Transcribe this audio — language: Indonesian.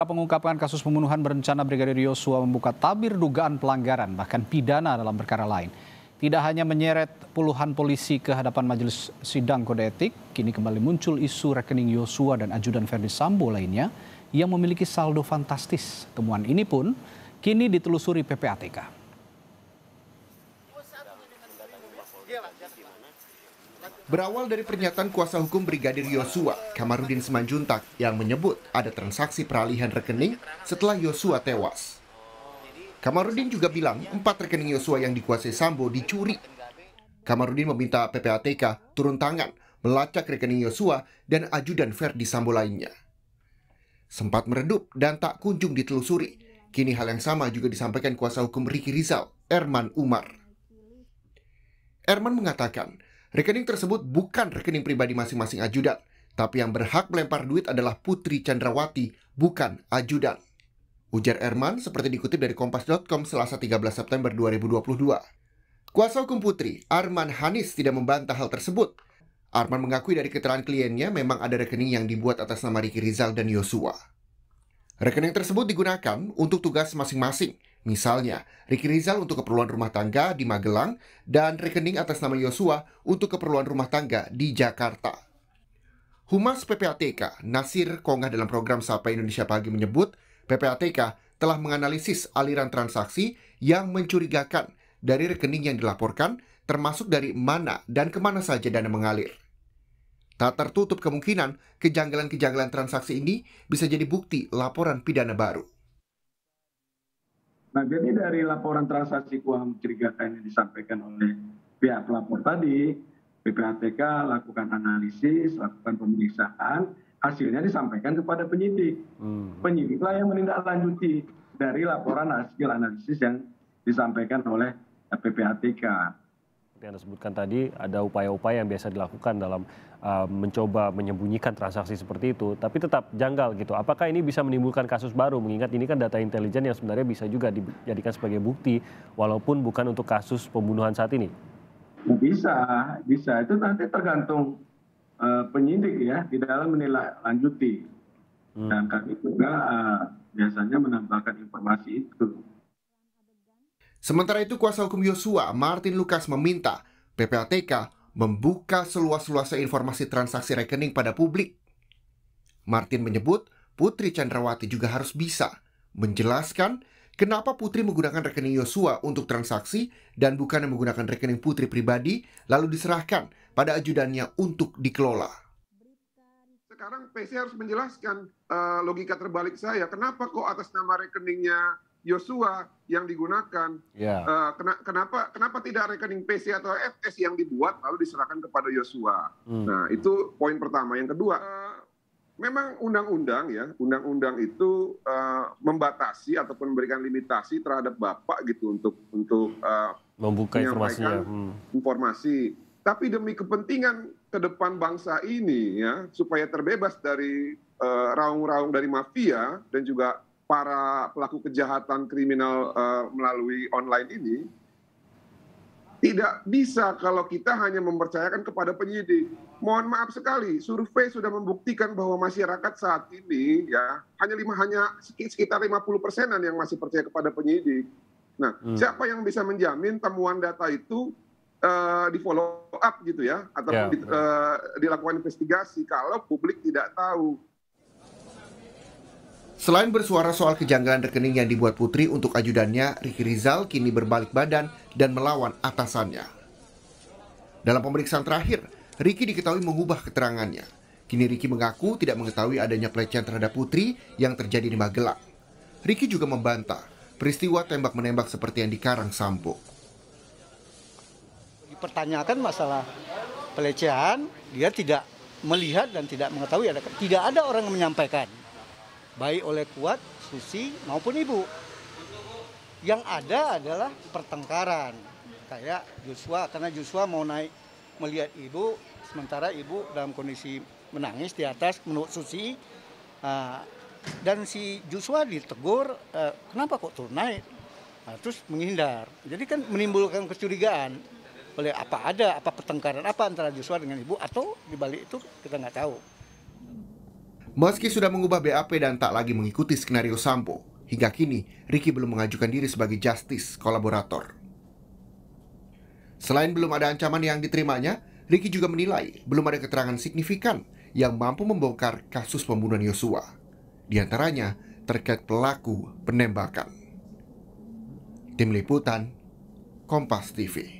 Pengungkapan kasus pembunuhan berencana Brigadir Yosua membuka tabir dugaan pelanggaran bahkan pidana dalam perkara lain. Tidak hanya menyeret puluhan polisi ke hadapan majelis sidang kode etik, kini kembali muncul isu rekening Yosua dan ajudan Ferdi Sambo lainnya yang memiliki saldo fantastis. Temuan ini pun kini ditelusuri PPATK. Berawal dari pernyataan kuasa hukum Brigadir Yosua, Kamarudin Semanjuntak, yang menyebut ada transaksi peralihan rekening setelah Yosua tewas. Kamarudin juga bilang empat rekening Yosua yang dikuasai Sambo dicuri. Kamarudin meminta PPATK turun tangan, melacak rekening Yosua dan ajudan Ferdi Sambo lainnya. Sempat meredup dan tak kunjung ditelusuri, kini hal yang sama juga disampaikan kuasa hukum Riki Rizal, Erman Umar. Erman mengatakan, Rekening tersebut bukan rekening pribadi masing-masing ajudan, tapi yang berhak melempar duit adalah Putri Chandrawati, bukan ajudan. Ujar Erman seperti dikutip dari Kompas.com selasa 13 September 2022. Kuasa hukum Putri, Arman Hanis tidak membantah hal tersebut. Arman mengakui dari keterangan kliennya memang ada rekening yang dibuat atas nama Riki Rizal dan Yosua. Rekening tersebut digunakan untuk tugas masing-masing, Misalnya, Riki Rizal untuk keperluan rumah tangga di Magelang dan rekening atas nama Yosua untuk keperluan rumah tangga di Jakarta. Humas PPATK, Nasir Kongah dalam program Sapa Indonesia Pagi menyebut, PPATK telah menganalisis aliran transaksi yang mencurigakan dari rekening yang dilaporkan, termasuk dari mana dan kemana saja dana mengalir. Tak tertutup kemungkinan kejanggalan-kejanggalan transaksi ini bisa jadi bukti laporan pidana baru. Nah, jadi dari laporan transaksi keuangan mencurigakan yang disampaikan oleh pihak pelapor tadi, PPATK lakukan analisis, lakukan pemeriksaan, hasilnya disampaikan kepada penyidik. Penyidik hmm. Penyidiklah yang menindaklanjuti dari laporan hasil analisis yang disampaikan oleh PPATK yang Anda sebutkan tadi ada upaya-upaya yang biasa dilakukan dalam uh, mencoba menyembunyikan transaksi seperti itu, tapi tetap janggal gitu. Apakah ini bisa menimbulkan kasus baru? Mengingat ini kan data intelijen yang sebenarnya bisa juga dijadikan sebagai bukti, walaupun bukan untuk kasus pembunuhan saat ini. Bisa, bisa. Itu nanti tergantung uh, penyidik ya di dalam menilai lanjuti. Hmm. Dan kami juga uh, biasanya menambahkan informasi itu. Sementara itu, kuasa hukum Yosua, Martin Lukas, meminta PPATK membuka seluas-luasnya informasi transaksi rekening pada publik. Martin menyebut Putri Chandrawati juga harus bisa menjelaskan kenapa Putri menggunakan rekening Yosua untuk transaksi dan bukan menggunakan rekening Putri pribadi lalu diserahkan pada ajudannya untuk dikelola sekarang PC harus menjelaskan uh, logika terbalik saya. Kenapa kok atas nama rekeningnya Yosua yang digunakan. Yeah. Ya. Uh, ken kenapa kenapa tidak rekening PC atau FS yang dibuat lalu diserahkan kepada Yosua? Hmm. Nah, itu poin pertama. Yang kedua, uh, memang undang-undang ya, undang-undang itu uh, membatasi ataupun memberikan limitasi terhadap Bapak gitu untuk untuk uh, membuka informasinya. Ya. Hmm. Informasi. Tapi demi kepentingan ke depan bangsa ini ya, supaya terbebas dari eh, raung-raung uh, raung -raung dari mafia dan juga para pelaku kejahatan kriminal uh, melalui online ini tidak bisa kalau kita hanya mempercayakan kepada penyidik. Mohon maaf sekali, survei sudah membuktikan bahwa masyarakat saat ini ya hanya lima hanya sekitar 50 persenan yang masih percaya kepada penyidik. Nah, hmm. siapa yang bisa menjamin temuan data itu uh, di follow up gitu ya, atau yeah. di, uh, dilakukan investigasi kalau publik tidak tahu? Selain bersuara soal kejanggalan rekening yang dibuat Putri untuk ajudannya, Riki Rizal kini berbalik badan dan melawan atasannya. Dalam pemeriksaan terakhir, Riki diketahui mengubah keterangannya. Kini Riki mengaku tidak mengetahui adanya pelecehan terhadap Putri yang terjadi di Magelang. Riki juga membantah peristiwa tembak-menembak seperti yang dikarang Sampo. Dipertanyakan masalah pelecehan, dia tidak melihat dan tidak mengetahui tidak ada orang yang menyampaikan baik oleh kuat, susi maupun ibu. Yang ada adalah pertengkaran kayak Joshua karena Joshua mau naik melihat ibu sementara ibu dalam kondisi menangis di atas menurut Susi ah, dan si Joshua ditegur eh, kenapa kok turun naik nah, terus menghindar jadi kan menimbulkan kecurigaan oleh apa ada apa pertengkaran apa antara Joshua dengan ibu atau dibalik itu kita nggak tahu Meski sudah mengubah BAP dan tak lagi mengikuti skenario Sambo, hingga kini Ricky belum mengajukan diri sebagai justice kolaborator. Selain belum ada ancaman yang diterimanya, Ricky juga menilai belum ada keterangan signifikan yang mampu membongkar kasus pembunuhan Yosua. Di antaranya terkait pelaku penembakan. Tim Liputan, Kompas TV.